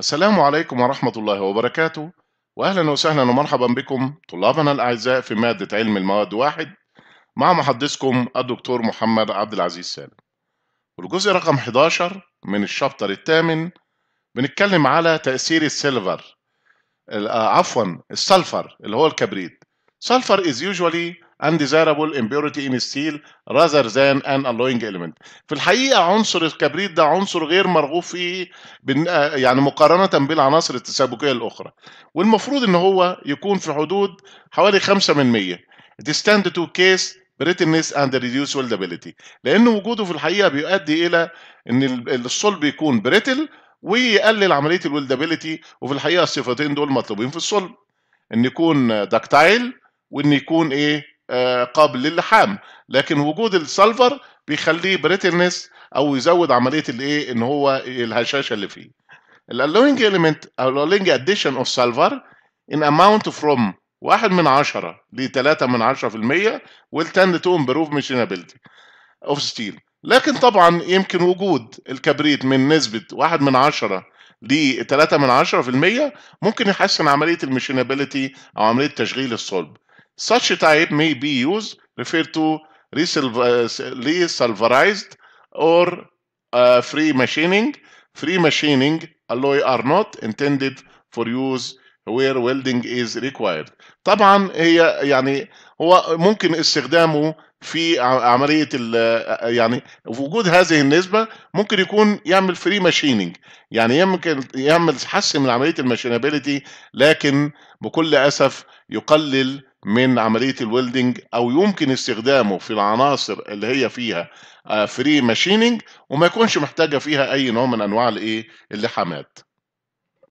السلام عليكم ورحمة الله وبركاته وأهلا وسهلا ومرحبا بكم طلابنا الأعزاء في مادة علم المواد واحد مع محدثكم الدكتور محمد عبد العزيز سالم والجزء رقم 11 من الشابتر الثامن بنتكلم على تأثير السيلفر آه، عفوا السلفر اللي هو الكبريت سلفر is usually undesirable impurity in steel rather than an alloying element في الحقيقة عنصر الكبريت ده عنصر غير مرغوب فيه آه، يعني مقارنة بالعناصر التسابقية الأخرى والمفروض إن هو يكون في حدود حوالي 5 من 100 It stand to case brittleness and reduced weldability. لان وجوده في الحقيقه بيؤدي الى ان الصلب يكون بريتل ويقلل عمليه الولدابيليتي وفي الحقيقه الصفتين دول مطلوبين في الصلب ان يكون داكتايل وان يكون ايه آه، قابل للحام لكن وجود السلفر بيخليه بريتلنس او يزود عمليه الايه ان هو الهشاشه اللي فيه الالوينج اليمنت او الالوينج اديشن اوف سلفر ان اماونت فروم 1 من 10 ل 3 من 10% والتند تو امبروف ماشينابيلتي اوف ستيل لكن طبعا يمكن وجود الكبريت من نسبه 1 من 10 ل 3 من 10% ممكن يحسن عمليه المشينابيلتي او عمليه تشغيل الصلب Such a type may be used, referred to resalverized uh, or uh, free machining. Free machining alloy are not intended for use where welding is required. طبعا هي يعني هو ممكن استخدامه في عمليه يعني وجود هذه النسبه ممكن يكون يعمل فري ماشينينج يعني يمكن يعمل حسن من عمليه الماشينابيلتي لكن بكل اسف يقلل من عمليه الويلدنج او يمكن استخدامه في العناصر اللي هي فيها فري آه، ماشيننج وما يكونش محتاجه فيها اي نوع من انواع الايه اللحامات